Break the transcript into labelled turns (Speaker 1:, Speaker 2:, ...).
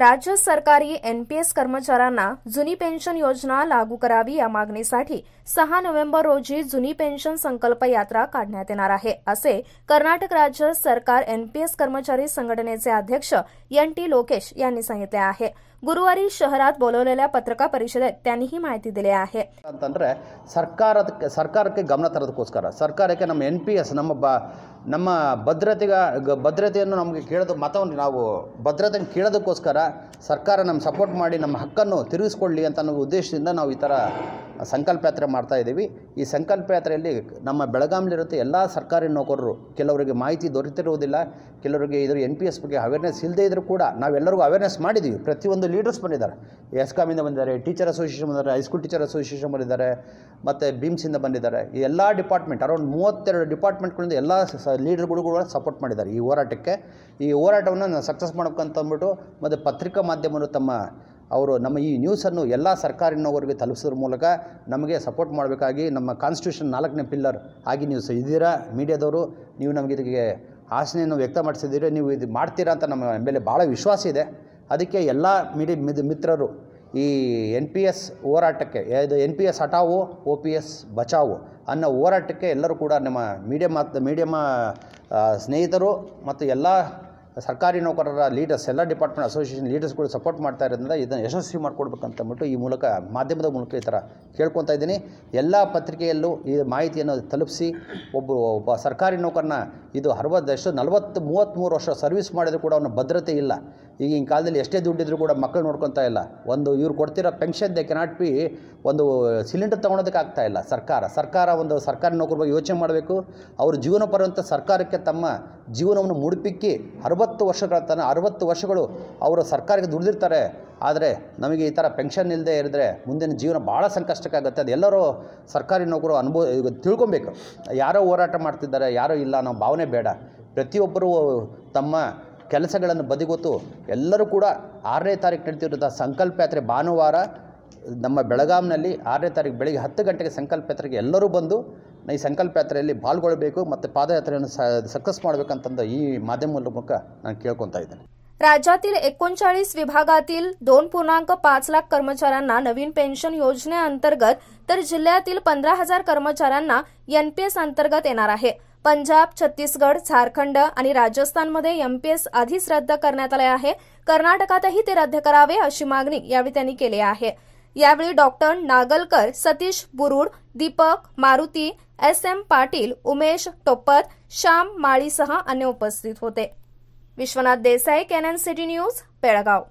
Speaker 1: राज्य सरकारी एनपीएस कर्मचाऱ्यांना जुनी पेन्शन योजना लागू करावी या मागणीसाठी सहा नोव्हेंबर रोजी जुनी पेन्शन संकल्प यात्रा काढण्यात येणार आहे असे कर्नाटक राज्य सरकार एनपीएस कर्मचारी संघटनेचे अध्यक्ष एन टी लोकेश यांनी सांगितले आहे ಗುರುವಾರಿ ಶಹರಾತ್ ಬೋಲೋಲೆಲ ಪತ್ರಿಕಾ ಪರಿಷದೆ ತ್ಯಾನಿ ಹಿ ಮಾಹಿತಿ ದಿಲೆ आहे
Speaker 2: ಅಂತಂದ್ರೆ ಸರ್ಕಾರದ ಸರ್ಕಾರಕ್ಕೆ ಗಮನ ತರೋದಕ್ಕೋಸ್ಕರ ಸರ್ಕಾರಕ್ಕೆ ನಮ್ಮ ಎನ್ ಪಿ ಎಸ್ ನಮ್ಮ ಬ ನಮ್ಮ ಭದ್ರತೆಗ ಭದ್ರತೆಯನ್ನು ನಮಗೆ ಕೇಳೋದು ಮತವನ್ನು ನಾವು ಭದ್ರತೆಯನ್ನು ಕೇಳೋದಕ್ಕೋಸ್ಕರ ಸರ್ಕಾರ ನಮ್ಮ ಸಪೋರ್ಟ್ ಮಾಡಿ ನಮ್ಮ ಹಕ್ಕನ್ನು ತಿರುಗಿಸ್ಕೊಳ್ಳಿ ಅಂತ ಅನ್ನೋ ಉದ್ದೇಶದಿಂದ ನಾವು ಈ ಥರ ಸಂಕಲ್ಪ ಯಾತ್ರೆ ಮಾಡ್ತಾ ಇದ್ದೀವಿ ಈ ಸಂಕಲ್ಪ ಯಾತ್ರೆಯಲ್ಲಿ ನಮ್ಮ ಇರುತ್ತೆ ಎಲ್ಲ ಸರ್ಕಾರಿ ನೌಕರರು ಕೆಲವರಿಗೆ ಮಾಹಿತಿ ದೊರೆತಿರುವುದಿಲ್ಲ ಕೆಲವರಿಗೆ ಇದ್ರ ಎನ್ ಪಿ ಎಸ್ ಬಗ್ಗೆ ಅವೇರ್ನೆಸ್ ಇಲ್ಲದೇ ಇದ್ದರೂ ಕೂಡ ನಾವೆಲ್ಲರಿಗೂ ಅವೇರ್ನೆಸ್ ಮಾಡಿದ್ದೀವಿ ಪ್ರತಿಯೊಂದು ಲೀಡರ್ಸ್ ಬಂದಿದ್ದಾರೆ ಎಸ್ಕಾಮಿಂದ ಬಂದಿದ್ದಾರೆ ಟೀಚರ್ ಅಸೋಸಿಯೇಷನ್ ಬಂದಿದ್ದಾರೆ ಹೈಸ್ಕೂಲ್ ಟೀಚರ್ ಅಸೋಸಿಯೇಷನ್ ಬಂದಿದ್ದಾರೆ ಮತ್ತು ಬೀಮ್ಸಿಂದ ಬಂದಿದ್ದಾರೆ ಈ ಎಲ್ಲ ಡಿಪಾರ್ಟ್ಮೆಂಟ್ ಅರೌಂಡ್ ಮೂವತ್ತೆರಡು ಡಿಪಾರ್ಟ್ಮೆಂಟ್ಗಳಿಂದ ಎಲ್ಲ ಲೀಡರ್ಗಳು ಕೂಡ ಸಪೋರ್ಟ್ ಮಾಡಿದ್ದಾರೆ ಈ ಹೋರಾಟಕ್ಕೆ ಈ ಹೋರಾಟವನ್ನು ಸಕ್ಸಸ್ ಅಂತ ಅಂದ್ಬಿಟ್ಟು ಮತ್ತು ಪತ್ರಿಕಾ ಮಾಧ್ಯಮರು ತಮ್ಮ ಅವರು ನಮ್ಮ ಈ ನ್ಯೂಸನ್ನು ಎಲ್ಲ ಸರ್ಕಾರಿನವರಿಗೆ ತಲುಪಿಸೋದ್ರ ಮೂಲಕ ನಮಗೆ ಸಪೋರ್ಟ್ ಮಾಡಬೇಕಾಗಿ ನಮ್ಮ ಕಾನ್ಸ್ಟಿಟ್ಯೂಷನ್ ನಾಲ್ಕನೇ ಪಿಲ್ಲರ್ ಆಗಿ ನೀವು ಇದ್ದೀರಾ ಮೀಡಿಯಾದವರು ನೀವು ನಮಗೆ ಇದಕ್ಕೆ ಆಸನೆಯನ್ನು ವ್ಯಕ್ತ ಮಾಡಿಸಿದ್ದೀರಿ ನೀವು ಇದು ಮಾಡ್ತೀರಾ ಅಂತ ನಮ್ಮ ಮೇಲೆ ಭಾಳ ವಿಶ್ವಾಸ ಇದೆ ಅದಕ್ಕೆ ಎಲ್ಲ ಮೀಡಿಯಾ ಮಿತ್ರರು ಈ ಎನ್ ಪಿ ಎಸ್ ಹೋರಾಟಕ್ಕೆ ಇದು ಎನ್ ಪಿ ಎಸ್ ಹಟಾವು ಒ ಪಿ ಎಸ್ ಬಚಾವು ಅನ್ನೋ ಹೋರಾಟಕ್ಕೆ ಎಲ್ಲರೂ ಕೂಡ ನಮ್ಮ ಮೀಡಿಯಾ ಮೀಡಿಯಮ್ಮ ಸ್ನೇಹಿತರು ಮತ್ತು ಎಲ್ಲ ಸರ್ಕಾರಿ ನೌಕರರ ಲೀಡರ್ಸ್ ಎಲ್ಲ ಡಿಪಾರ್ಟ್ಮೆಂಟ್ ಅಸೋಸಿಯೇಷನ್ ಲೀಡರ್ಸ್ಗಳು ಸಪೋರ್ಟ್ ಮಾಡ್ತಾ ಇರೋದ್ರಿಂದ ಇದನ್ನು ಯಶಸ್ವಿ ಮಾಡಿಕೊಡ್ಬೇಕಂತಂದ್ಬಿಟ್ಟು ಈ ಮೂಲಕ ಮಾಧ್ಯಮದ ಮೂಲಕ ಈ ಥರ ಕೇಳ್ಕೊತಾ ಇದ್ದೀನಿ ಎಲ್ಲ ಪತ್ರಿಕೆಯಲ್ಲೂ ಈ ಮಾಹಿತಿಯನ್ನು ತಲುಪಿಸಿ ಒಬ್ಬ ಒಬ್ಬ ಸರ್ಕಾರಿ ನೌಕರನ ಇದು ಅರವತ್ತು ವರ್ಷ ನಲವತ್ತು ಮೂವತ್ತ್ಮೂರು ವರ್ಷ ಸರ್ವಿಸ್ ಮಾಡಿದ್ರು ಕೂಡ ಅವನ ಭದ್ರತೆ ಇಲ್ಲ ಈಗಿನ ಕಾಲದಲ್ಲಿ ಎಷ್ಟೇ ದುಡ್ಡಿದ್ರು ಕೂಡ ಮಕ್ಕಳು ನೋಡ್ಕೊತಾ ಇಲ್ಲ ಒಂದು ಇವ್ರು ಕೊಡ್ತಿರೋ ಪೆನ್ಷನ್ ದೇ ಕೆನಾಟ್ ಬಿ ಒಂದು ಸಿಲಿಂಡರ್ ತೊಗೊಳೋದಕ್ಕೆ ಆಗ್ತಾ ಇಲ್ಲ ಸರ್ಕಾರ ಸರ್ಕಾರ ಒಂದು ಸರ್ಕಾರಿ ನೌಕರ ಬಗ್ಗೆ ಯೋಚನೆ ಮಾಡಬೇಕು ಅವ್ರ ಜೀವನ ಬರುವಂಥ ಸರ್ಕಾರಕ್ಕೆ ತಮ್ಮ ಜೀವನವನ್ನು ಮುಡುಪಿಕ್ಕಿ ಅರವತ್ತು ವರ್ಷಗಳ ತನಕ ಅರವತ್ತು ವರ್ಷಗಳು ಅವರು ಸರ್ಕಾರಕ್ಕೆ ದುಡಿದಿರ್ತಾರೆ ಆದರೆ ನಮಗೆ ಈ ಥರ ಪೆನ್ಷನ್ ಇಲ್ಲದೆ ಇರಿದ್ರೆ ಮುಂದಿನ ಜೀವನ ಭಾಳ ಸಂಕಷ್ಟಕ್ಕಾಗುತ್ತೆ ಅದು ಎಲ್ಲರೂ ಸರ್ಕಾರಿ ನೌಕರು ಅನುಭವ ತಿಳ್ಕೊಬೇಕು ಯಾರೋ ಹೋರಾಟ ಮಾಡ್ತಿದ್ದಾರೆ ಯಾರೋ ಇಲ್ಲ ಅನ್ನೋ ಭಾವನೆ ಬೇಡ ಪ್ರತಿಯೊಬ್ಬರೂ ತಮ್ಮ ಕೆಲಸಗಳನ್ನು ಬದಿಗೊತ್ತು ಎಲ್ಲರೂ ಕೂಡ ಆರನೇ ತಾರೀಕು ನಡೆತಿರೋಂಥ ಸಂಕಲ್ಪ ಯಾತ್ರೆ ಭಾನುವಾರ ನಮ್ಮ ಬೆಳಗಾಂನಲ್ಲಿ ಆರನೇ ತಾರೀಕು ಬೆಳಿಗ್ಗೆ ಹತ್ತು ಗಂಟೆಗೆ ಸಂಕಲ್ಪ ಯಾತ್ರೆಗೆ ಎಲ್ಲರೂ ಬಂದು ಈ ಸಂಕಲ್ಪ ಯಾತ್ರೆಯಲ್ಲಿ ಪಾಲ್ಗೊಳ್ಳಬೇಕು ಮತ್ತು ಪಾದಯಾತ್ರೆಯನ್ನು ಸಕ್ಸಸ್ ಮಾಡಬೇಕಂತಂದು ಈ ಮಾಧ್ಯಮದ ಮೂಲಕ ನಾನು ಕೇಳ್ಕೊತಾ ಇದ್ದೇನೆ
Speaker 1: राज्यातील एकोणचाळीस विभागातील दोन पूर्णांक पाच लाख कर्मचाऱ्यांना नवीन पेन्शन योजनेअंतर्गत तर जिल्ह्यातील पंधरा हजार कर्मचाऱ्यांना एनपीएस अंतर्गत येणार आहे पंजाब छत्तीसगड झारखंड आणि राजस्थानमध्ये एमपीएस आधीच रद्द करण्यात आले आहे कर्नाटकातही ते रद्द करावे अशी मागणी यावेळी त्यांनी केली आहे यावेळी doctor Nagalkar Satish Burud Deepak Maruti S M Patil Umesh Toppar Shyam माळीसह अन्य उपस्थित होते Vishwanath Desai Canon City News पेळगाव